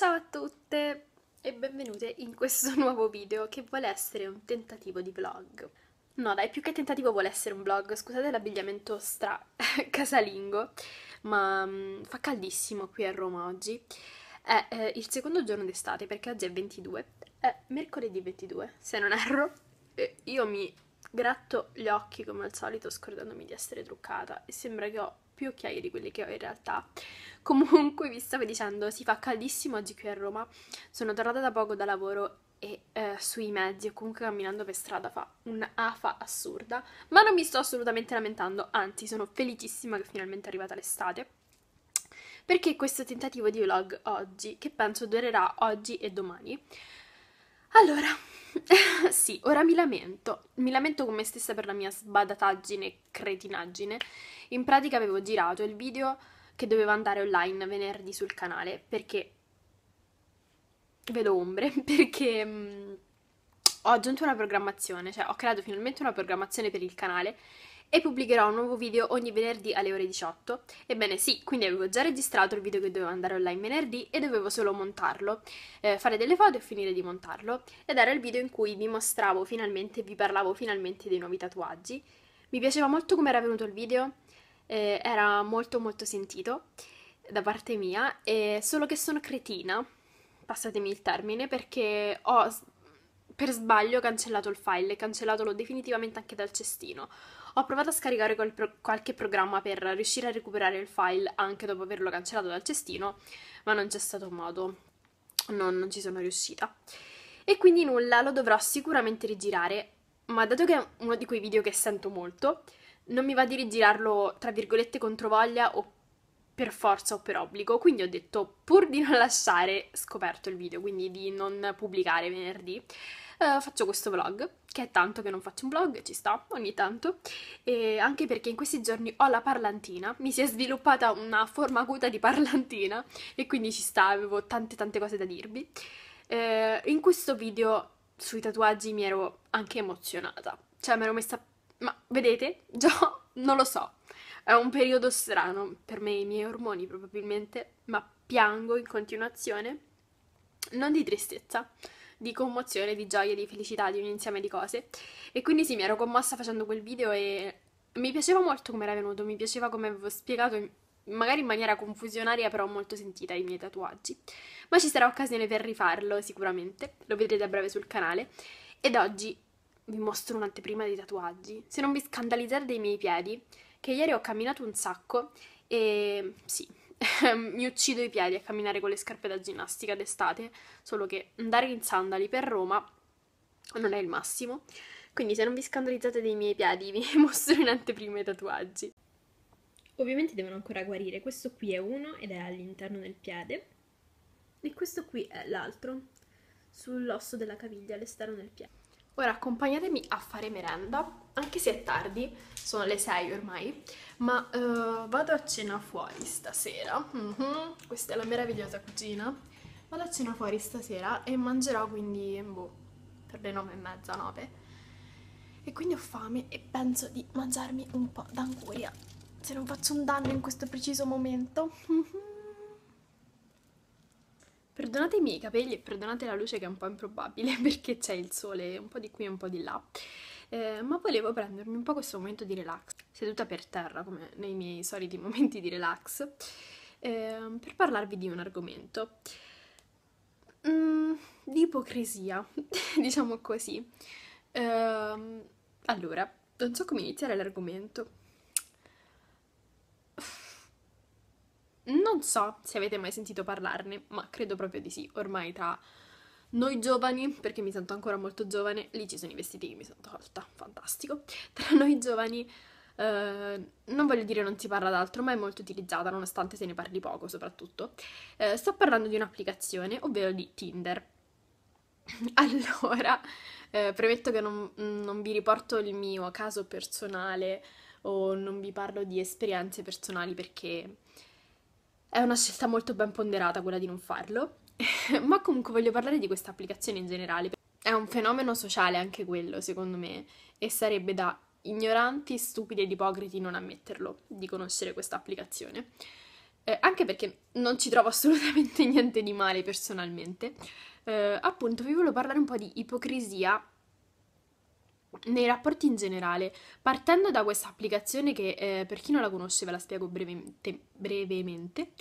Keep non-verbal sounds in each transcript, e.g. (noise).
Ciao a tutte e benvenute in questo (laughs) nuovo video che vuole essere un tentativo di vlog. No dai, più che tentativo vuole essere un vlog, scusate l'abbigliamento stra (laughs) casalingo, ma mh, mm, fa caldissimo qui a Roma oggi. È eh, il secondo giorno d'estate perché oggi è 22, è mercoledì 22 se non erro. E io mi gratto gli occhi come al solito scordandomi di essere truccata e sembra che ho più occhiaie di quelle che ho in realtà. (laughs) Comunque vi stavo dicendo, si fa caldissimo oggi qui a Roma, sono tornata da poco da lavoro e eh, sui mezzi o comunque camminando per strada fa un'afa assurda, ma non mi sto assolutamente lamentando, anzi sono felicissima che finalmente è arrivata l'estate. Perché questo tentativo di vlog oggi, che penso durerà oggi e domani, allora, (laughs) sì, ora mi lamento. Mi lamento con me stessa per la mia sbadataggine e cretinaggine. In pratica avevo girato il video che doveva andare online venerdì sul canale perché vedo ombre, (laughs) perché mh, mm, ho aggiunto una programmazione, cioè ho creato finalmente una programmazione per il canale e pubblicherò un nuovo video ogni venerdì alle ore 18. Ebbene sì, quindi avevo già registrato il video che doveva andare online venerdì e dovevo solo montarlo, eh, fare delle foto e finire di montarlo. Ed era il video in cui vi mostravo finalmente, vi parlavo finalmente dei nuovi tatuaggi. Mi piaceva molto come era venuto il video, eh, era molto molto sentito da parte mia, eh, solo che sono cretina, passatemi il termine, perché ho per sbaglio cancellato il file, cancellatolo definitivamente anche dal cestino. Ho provato a scaricare pro- qualche programma per riuscire a recuperare il file anche dopo averlo cancellato dal cestino, ma non c'è stato modo, non, non ci sono riuscita. E quindi nulla, lo dovrò sicuramente rigirare, ma dato che è uno di quei video che sento molto, non mi va di rigirarlo tra virgolette controvoglia o per forza o per obbligo, quindi ho detto pur di non lasciare scoperto il video, quindi di non pubblicare venerdì, eh, faccio questo vlog, che è tanto che non faccio un vlog, ci sta ogni tanto, e anche perché in questi giorni ho la parlantina, mi si è sviluppata una forma acuta di parlantina e quindi ci sta, avevo tante tante cose da dirvi. Eh, in questo video sui tatuaggi mi ero anche emozionata, cioè mi ero messa... ma vedete? Già (laughs) non lo so, è un periodo strano per me, i miei ormoni probabilmente, ma piango in continuazione, non di tristezza, di commozione, di gioia, di felicità, di un insieme di cose. E quindi sì, mi ero commossa facendo quel video e mi piaceva molto come era venuto, mi piaceva come avevo spiegato, magari in maniera confusionaria, però molto sentita i miei tatuaggi. Ma ci sarà occasione per rifarlo sicuramente, lo vedrete a breve sul canale. Ed oggi vi mostro un'anteprima dei tatuaggi. Se non vi scandalizzate dei miei piedi, che ieri ho camminato un sacco e sì, (laughs) mi uccido i piedi a camminare con le scarpe da ginnastica d'estate, solo che andare in sandali per Roma non è il massimo. Quindi se non vi scandalizzate dei miei piedi, vi (laughs) mostro in anteprima i tatuaggi. Ovviamente devono ancora guarire. Questo qui è uno ed è all'interno del piede. E questo qui è l'altro, sull'osso della caviglia, all'esterno del piede. Ora accompagnatemi a fare merenda, anche se è tardi, sono le 6 ormai, ma uh, vado a cena fuori stasera. Mm -hmm. Questa è la meravigliosa cucina. Vado a cena fuori stasera e mangerò quindi, boh, per le 9 e mezza, 9. E quindi ho fame e penso di mangiarmi un po' d'anguria, se non faccio un danno in questo preciso momento. (laughs) Mm -hmm. Perdonate i miei capelli e perdonate la luce che è un po' improbabile (laughs) perché c'è il sole un po' di qui e un po' di là. Eh, ma volevo prendermi un po' questo momento di relax, seduta per terra come nei miei soliti (laughs) momenti di relax, eh, per parlarvi di un argomento. Mm, di ipocrisia, (laughs) diciamo così. Eh, allora, non so come iniziare l'argomento. Non so se avete mai sentito parlarne, ma credo proprio di sì, ormai tra noi giovani, perché mi sento ancora molto giovane, lì ci sono i vestiti che mi sento tolta, fantastico. (laughs) Tra noi giovani, eh, non voglio dire non si parla d'altro, ma è molto utilizzata, nonostante se ne parli poco soprattutto. Eh, sto parlando di un'applicazione, ovvero di Tinder. (laughs) Allora, eh, premetto che non, non vi riporto il mio caso personale o non vi parlo di esperienze personali perché è una scelta molto ben ponderata quella di non farlo, (laughs) ma comunque voglio parlare di questa applicazione in generale. È un fenomeno sociale anche quello, secondo me, e sarebbe da ignoranti, stupidi ed ipocriti non ammetterlo, di conoscere questa applicazione. Eh, anche perché non ci trovo (laughs) assolutamente niente di male personalmente. Eh, appunto, vi volevo parlare un po' di ipocrisia nei rapporti in generale, partendo da questa applicazione che eh, per chi non la conosce ve la spiego brevemente, brevemente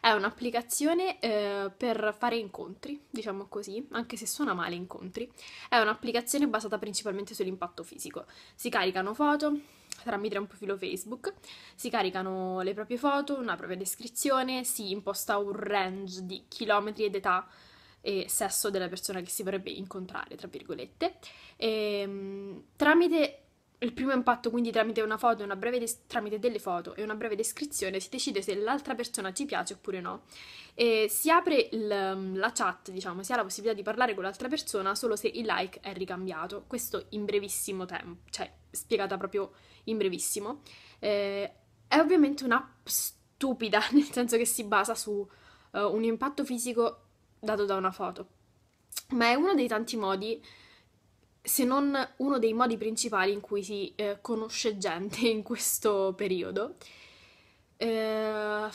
è un'applicazione eh, per fare incontri, diciamo così, anche se suona male incontri, è un'applicazione basata principalmente sull'impatto fisico. Si caricano foto tramite un profilo Facebook, si caricano le proprie foto, una propria descrizione, si imposta un range di chilometri ed età e sesso della persona che si vorrebbe incontrare, tra virgolette. E, ehm, tramite il primo impatto, quindi tramite, des- tramite delle foto e una breve descrizione, si decide se l'altra persona ci piace oppure no. E si apre il, la chat, diciamo, si ha la possibilità di parlare con l'altra persona solo se il like è ricambiato. Questo in brevissimo tempo, cioè spiegata proprio in brevissimo. Eh, è ovviamente un'app stupida, (laughs) nel senso che si basa su uh, un impatto fisico dato da una foto. Ma è uno dei tanti modi, se non uno dei modi principali in cui si eh, conosce gente in questo periodo. Eh,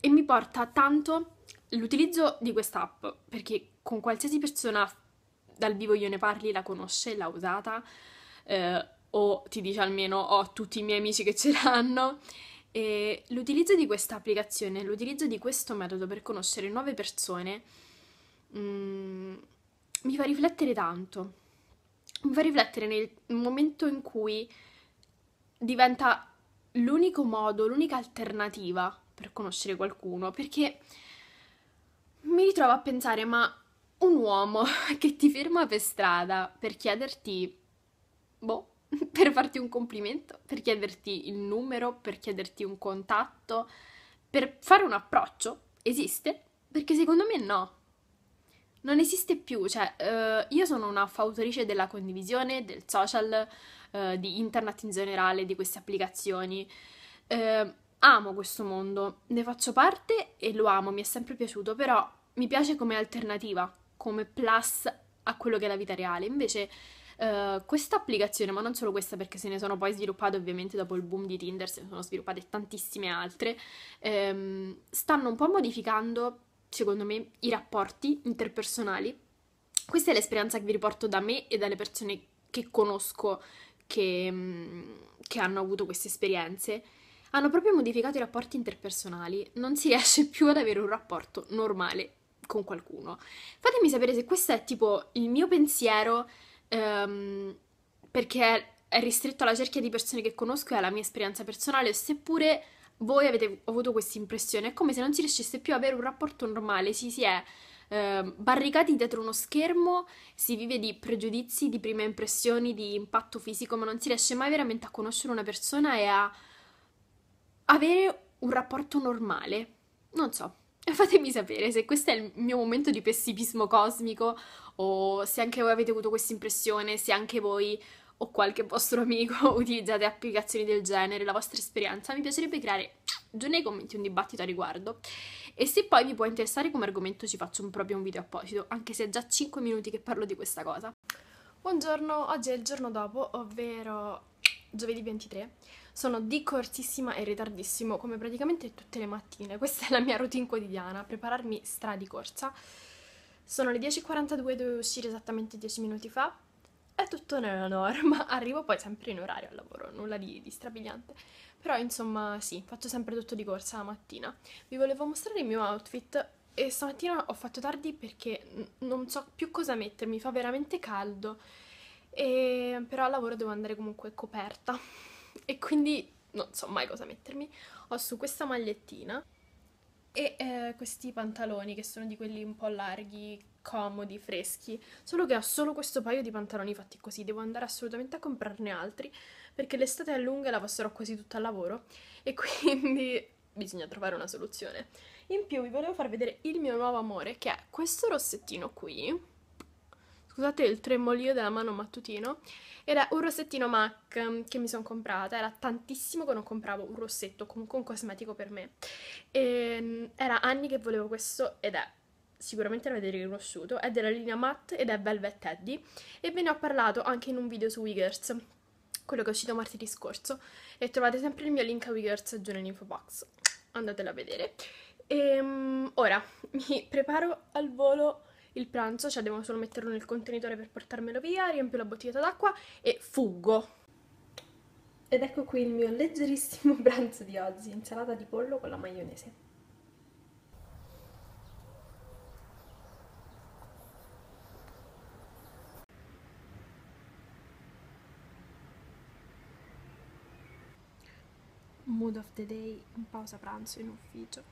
e mi porta tanto l'utilizzo di quest'app, perché con qualsiasi persona dal vivo io ne parli, la conosce, l'ha usata, eh, o ti dice almeno ho oh, tutti i miei amici che ce l'hanno. E l'utilizzo di questa applicazione, l'utilizzo di questo metodo per conoscere nuove persone mm, mi fa riflettere tanto. Mi fa riflettere nel momento in cui diventa l'unico modo, l'unica alternativa per conoscere qualcuno, perché mi ritrovo a pensare, ma un uomo (laughs) che ti ferma per strada per chiederti, boh, (laughs) per farti un complimento, per chiederti il numero, per chiederti un contatto, per fare un approccio, esiste? Perché secondo me no non esiste più, cioè eh, io sono una fautrice della condivisione, del social, eh, di internet in generale, di queste applicazioni. Eh, amo questo mondo, ne faccio parte e lo amo, mi è sempre piaciuto, però mi piace come alternativa, come plus a quello che è la vita reale. Invece Uh, questa applicazione, ma non solo questa perché se ne sono poi sviluppate ovviamente dopo il boom di Tinder, se ne sono sviluppate tantissime altre, ehm, stanno un po' modificando secondo me, i rapporti interpersonali. Questa è l'esperienza che vi riporto da me e dalle persone che conosco che, mm, che hanno avuto queste esperienze. Hanno proprio modificato i rapporti interpersonali, non si riesce (laughs) più ad avere un rapporto normale con qualcuno. Fatemi sapere se questo è tipo il mio pensiero, um, perché è ristretto alla cerchia di persone che conosco e alla mia esperienza personale, seppure voi avete avuto questa impressione, è come se non si riuscisse più ad avere un rapporto normale, si, si è eh, barricati dietro uno schermo, si vive di pregiudizi, di prime impressioni, di impatto fisico, ma non si riesce mai veramente a conoscere una persona e a avere un rapporto normale. Non so, (laughs) fatemi sapere se questo è il mio momento di pessimismo cosmico o se anche voi avete avuto questa impressione, se anche voi o qualche vostro amico (laughs) utilizzate applicazioni del genere, la vostra esperienza, mi piacerebbe creare giù nei commenti un dibattito a riguardo. E se poi vi può interessare come argomento ci faccio un proprio un video apposito, anche se è già 5 minuti che parlo di questa cosa. Buongiorno, oggi è il giorno dopo, ovvero giovedì 23. Sono di cortissima e ritardissimo, come praticamente tutte le mattine. Questa è la mia routine quotidiana, prepararmi stra di corsa. Sono le 10.42, dovevo uscire esattamente 10 minuti fa è tutto nella norma, (laughs) arrivo poi sempre in orario al lavoro, nulla di, di strabiliante. Però insomma sì, faccio sempre tutto di corsa la mattina. Vi volevo mostrare il mio outfit e stamattina ho fatto tardi perché non so più cosa mettermi, fa veramente caldo. E, però al lavoro devo andare comunque coperta (laughs) e quindi non so mai cosa mettermi. Ho su questa magliettina e eh, questi pantaloni che sono di quelli un po' larghi comodi, freschi, solo che ho solo questo paio di pantaloni fatti così, devo andare assolutamente a comprarne altri, perché l'estate è lunga e la passerò quasi tutta al lavoro, e (laughs) quindi bisogna trovare una soluzione. In più vi volevo far vedere il mio nuovo amore, che è questo rossettino qui, scusate il tremolio della mano mattutino, è un rossettino MAC che mi sono comprata, era tantissimo che non compravo un rossetto, comunque un cosmetico per me, e ehm, era anni che volevo questo ed è sicuramente l'avete riconosciuto, è della linea Matte ed è Velvet Teddy e ve ne ho parlato anche in un video su Wiggers, quello che è uscito martedì scorso e trovate sempre il mio link a Wiggers giù nell'info box, andatelo a vedere. E, um, ora (laughs) mi preparo al volo il pranzo, cioè devo solo metterlo nel contenitore per portarmelo via, riempio la bottiglietta d'acqua e fuggo. Ed ecco qui il mio leggerissimo (laughs) pranzo di oggi, insalata di pollo con la maionese. mood of the day in pausa pranzo in ufficio.